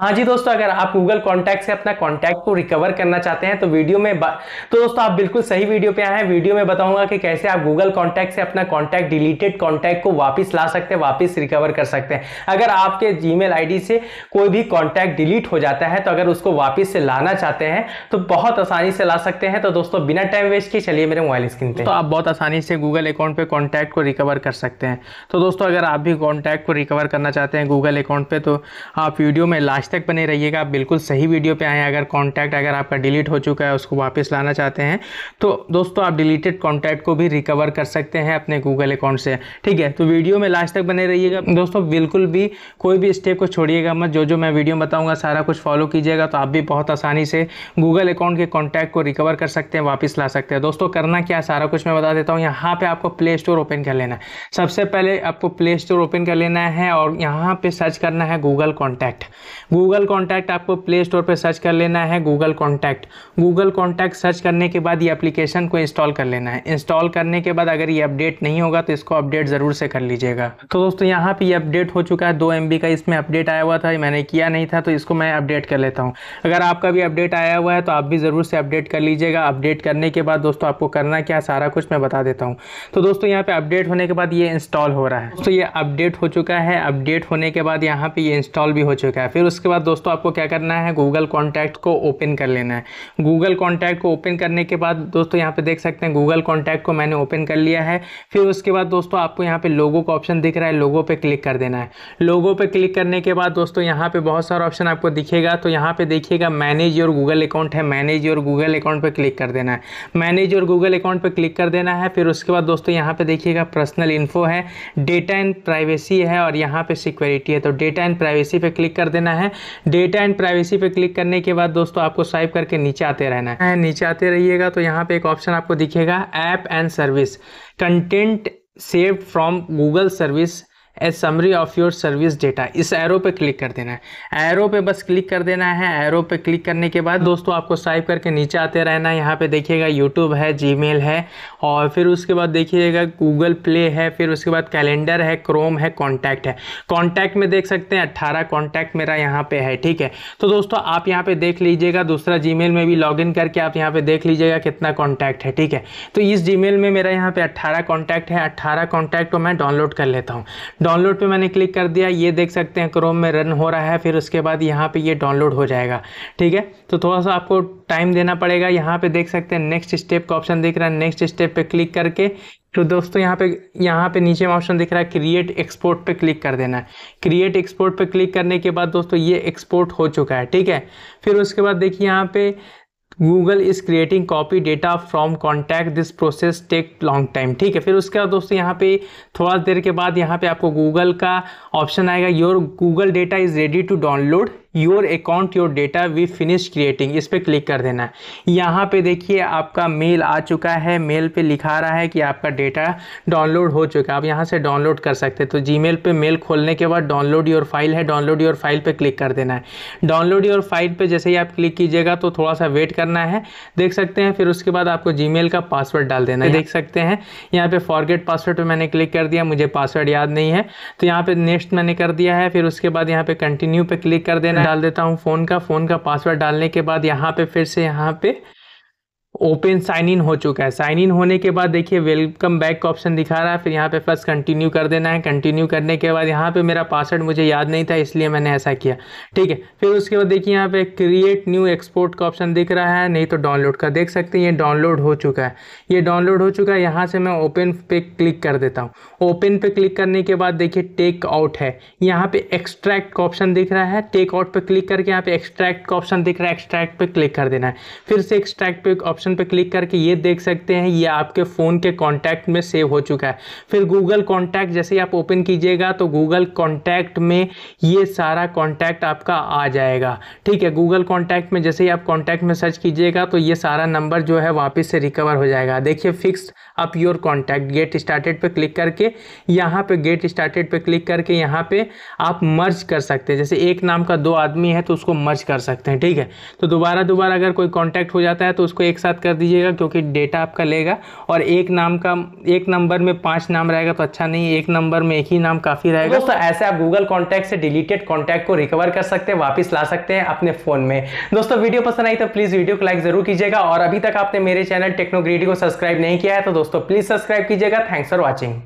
हाँ जी दोस्तों अगर आप गूगल कॉन्टैक्ट से अपना कॉन्टैक्ट को रिकवर करना चाहते हैं तो वीडियो में तो दोस्तों आप बिल्कुल सही वीडियो पे आए हैं वीडियो में बताऊंगा कि कैसे आप गूगल कॉन्टैक्ट से अपना कॉन्टैक्ट डिलीटेड कॉन्टैक्ट को वापस ला सकते हैं वापस रिकवर कर सकते हैं अगर आपके जी मेल से कोई भी कॉन्टैक्ट डिलीट हो जाता है तो अगर उसको वापिस से लाना चाहते हैं तो बहुत आसानी से ला सकते हैं तो दोस्तों बिना टाइम वेस्ट किए चलिए मेरे मोबाइल स्क्रीन पर तो आप बहुत आसानी से गूगल अकाउंट पर कॉन्टैक्ट को रिकवर कर सकते हैं तो दोस्तों अगर आप भी कॉन्टैक्ट को रिकवर करना चाहते हैं गूगल अकाउंट पर तो आप वीडियो में लास्ट लास्ट तक बने रहिएगा आप बिल्कुल सही वीडियो पे आएँ अगर कॉन्टैक्ट अगर आपका डिलीट हो चुका है उसको वापस लाना चाहते हैं तो दोस्तों आप डिलीटेड कॉन्टैक्ट को भी रिकवर कर सकते हैं अपने गूगल अकाउंट से ठीक है तो वीडियो में लास्ट तक बने रहिएगा दोस्तों बिल्कुल भी कोई भी स्टेप को छोड़िएगा मत जो जो मैं वीडियो बताऊँगा सारा कुछ फॉलो कीजिएगा तो आप भी बहुत आसानी से गूगल अकाउंट के कॉन्टैक्ट को रिकवर कर सकते हैं वापस ला सकते हैं दोस्तों करना क्या सारा कुछ मैं बता देता हूँ यहाँ पर आपको प्ले स्टोर ओपन कर लेना है सबसे पहले आपको प्ले स्टोर ओपन कर लेना है और यहाँ पर सर्च करना है गूगल कॉन्टैक्ट गूगल कॉन्टैक्ट आपको प्ले स्टोर पर सर्च कर लेना है Google contact Google contact search करने के बाद ये एप्लीकेशन को इंस्टॉल कर लेना है इंस्टॉल करने के बाद अगर ये अपडेट नहीं होगा तो इसको अपडेट ज़रूर से कर लीजिएगा तो दोस्तों यहाँ पर ये अपडेट हो चुका है दो एम का इसमें अपडेट आया हुआ था मैंने किया नहीं था तो इसको मैं अपडेट कर लेता हूँ अगर आपका भी अपडेट आया हुआ है तो आप भी ज़रूर से अपडेट कर लीजिएगा अपडेट करने के बाद दोस्तों आपको करना क्या सारा कुछ मैं बता देता हूँ तो दोस्तों यहाँ पे अपडेट होने के बाद ये इंस्टॉल हो रहा है तो ये अपडेट हो चुका है अपडेट होने के बाद यहाँ पे ये इंस्टॉल भी हो चुका है फिर उसके उसके बाद दोस्तों आपको क्या करना है गूगल कॉन्टैक्ट को ओपन कर लेना है गूगल कॉन्टैक्ट को ओपन करने के बाद दोस्तों यहाँ पे देख सकते हैं गूगल कॉन्टैक्ट को मैंने ओपन कर लिया है फिर उसके बाद दोस्तों आपको यहाँ पे लोगो का ऑप्शन दिख रहा है लोगो पे क्लिक कर देना है लोगो पे क्लिक करने के बाद दोस्तों यहाँ पे बहुत सारा ऑप्शन आपको दिखेगा तो यहाँ पे देखिएगा मैनेज योर गूगल अकाउंट है मैनेज योर गूगल अकाउंट पर क्लिक कर देना है मैनेज योर गूगल अकाउंट पर क्लिक कर देना है फिर उसके बाद दोस्तों यहाँ पे देखिएगा पर्सनल इन्फो है डेटा एंड प्राइवेसी है और यहाँ पे सिक्योरिटी है तो डेटा एंड प्राइवेसी पे क्लिक कर देना है डेटा एंड प्राइवेसी पे क्लिक करने के बाद दोस्तों आपको स्वाइप करके नीचे आते रहना है नीचे आते रहिएगा तो यहाँ पे एक ऑप्शन आपको दिखेगा app and service content save from Google service a summary of your service data इस एरो पे क्लिक कर देना है एरो पे बस क्लिक कर देना है एरो पे क्लिक करने के बाद दोस्तों आपको स्वाइप करके नीचे आते रहना है यहाँ पे देखिएगा यूट्यूब है जीमेल है और फिर उसके बाद देखिएगा गूगल प्ले है फिर उसके बाद कैलेंडर है क्रोम है कॉन्टैक्ट है कॉन्टैक्ट में देख सकते हैं अट्ठारह कॉन्टैक्ट मेरा यहाँ पे है ठीक है तो दोस्तों आप यहाँ पर देख लीजिएगा दूसरा जी में भी लॉग करके आप यहाँ पे देख लीजिएगा कितना कॉन्टैक्ट है ठीक है तो इस जी में मेरा यहाँ पर अट्ठारह कॉन्टैक्ट है अट्ठारह कॉन्टैक्ट को तो मैं डाउनलोड कर लेता हूँ डाउनलोड पे मैंने क्लिक कर दिया ये देख सकते हैं क्रोम में रन हो रहा है फिर उसके बाद यहाँ पे ये डाउनलोड हो जाएगा ठीक है तो थोड़ा सा आपको टाइम देना पड़ेगा यहाँ पे देख सकते हैं नेक्स्ट स्टेप का ऑप्शन दिख रहा है नेक्स्ट स्टेप पे क्लिक करके तो दोस्तों यहाँ पे यहाँ पे नीचे में ऑप्शन दिख रहा है क्रिएट एक्सपोर्ट पे क्लिक कर देना है क्रिएट एक्सपोर्ट पे क्लिक करने के बाद दोस्तों ये एक्सपोर्ट हो चुका है ठीक है फिर उसके बाद देखिए यहाँ पे Google is creating copy data from contact this process take long time ठीक है फिर उसके बाद दोस्तों यहाँ पे थोड़ा देर के बाद यहाँ पे आपको गूगल का ऑप्शन आएगा your Google data is ready to download your account your data we finish creating इस पर क्लिक कर देना है यहाँ पे देखिए आपका मेल आ चुका है मेल पे लिखा रहा है कि आपका डेटा डाउनलोड हो चुका है आप यहाँ से डाउनलोड कर सकते हैं तो मेल पर मेल खोलने के बाद डाउनलोड योर फाइल है डाउनलोड योर फाइल पर क्लिक कर देना है डाउनलोड योर फाइल पर जैसे ही आप क्लिक कीजिएगा तो थोड़ा सा वेट करना है देख सकते हैं फिर उसके बाद आपको जी का पासवर्ड डाल देना है देख सकते हैं यहाँ पर फॉरगेट पासवर्ड पर मैंने क्लिक कर दिया मुझे पासवर्ड याद नहीं है तो यहाँ पर नेक्स्ट मैंने कर दिया है फिर उसके बाद यहाँ पर कंटिन्यू पर क्लिक कर देना डाल देता हूँ फ़ोन का फ़ोन का पासवर्ड डालने के बाद यहाँ पे फिर से यहाँ पे ओपन साइन इन हो चुका है साइन इन होने के बाद देखिए वेलकम बैक का ऑप्शन दिखा रहा है फिर यहाँ पे फर्स्ट कंटिन्यू कर देना है कंटिन्यू करने के बाद यहाँ पे मेरा पासवर्ड मुझे याद नहीं था इसलिए मैंने ऐसा किया ठीक है फिर उसके बाद देखिए यहाँ पे क्रिएट न्यू एक्सपोर्ट का ऑप्शन दिख रहा है नहीं तो डाउनलोड का देख सकते हैं ये डाउनलोड हो चुका है ये डाउनलोड हो चुका है यहाँ से मैं ओपन पे क्लिक कर देता हूँ ओपन पे क्लिक करने के बाद देखिए टेक आउट है यहाँ पे एक्सट्रैक्ट का ऑप्शन दिख रहा है टेक आउट पर क्लिक करके यहाँ पे एक्सट्रैक्ट का ऑप्शन दिख रहा है एक्सट्रैक्ट पर क्लिक कर देना है फिर से एक्सट्रैक्ट पे ऑप्शन पर क्लिक करके ये देख सकते हैं ये आपके फ़ोन के कॉन्टैक्ट में सेव हो चुका है फिर गूगल कॉन्टैक्ट जैसे ही आप ओपन कीजिएगा तो गूगल कॉन्टैक्ट में ये सारा कॉन्टैक्ट आपका आ जाएगा ठीक है गूगल कॉन्टैक्ट में जैसे ही आप कॉन्टैक्ट में सर्च कीजिएगा तो ये सारा नंबर जो है वापस से रिकवर हो जाएगा देखिए fix up your contact get started पर क्लिक करके यहाँ पे गेट स्टार्टेड पर क्लिक करके यहाँ पे आप मर्ज कर सकते हैं जैसे एक नाम का दो आदमी है तो उसको मर्ज कर सकते हैं ठीक है तो दोबारा दोबारा अगर कोई कॉन्टैक्ट हो जाता है तो उसको एक साथ साथ कर दीजिएगा क्योंकि डेटा आपका लेगा और एक नाम का एक नंबर में पांच नाम रहेगा तो अच्छा नहीं एक नंबर में एक ही नाम काफ़ी रहेगा दोस्तों ऐसे आप गूगल कॉन्टैक्ट से डिलीटेड कॉन्टैक्ट को रिकवर कर सकते हैं वापिस ला सकते हैं अपने फ़ोन में दोस्तों वीडियो पसंद आई तो प्लीज़ वीडियो को लाइक ज़रूर कीजिएगा और अभी तक आपने मेरे चैनल टेक्नोग्रीडी को सब्सक्राइब नहीं किया है तो दोस्तों प्लीज़ सब्सक्राइब कीजिएगा थैंक्स फॉर वॉचिंग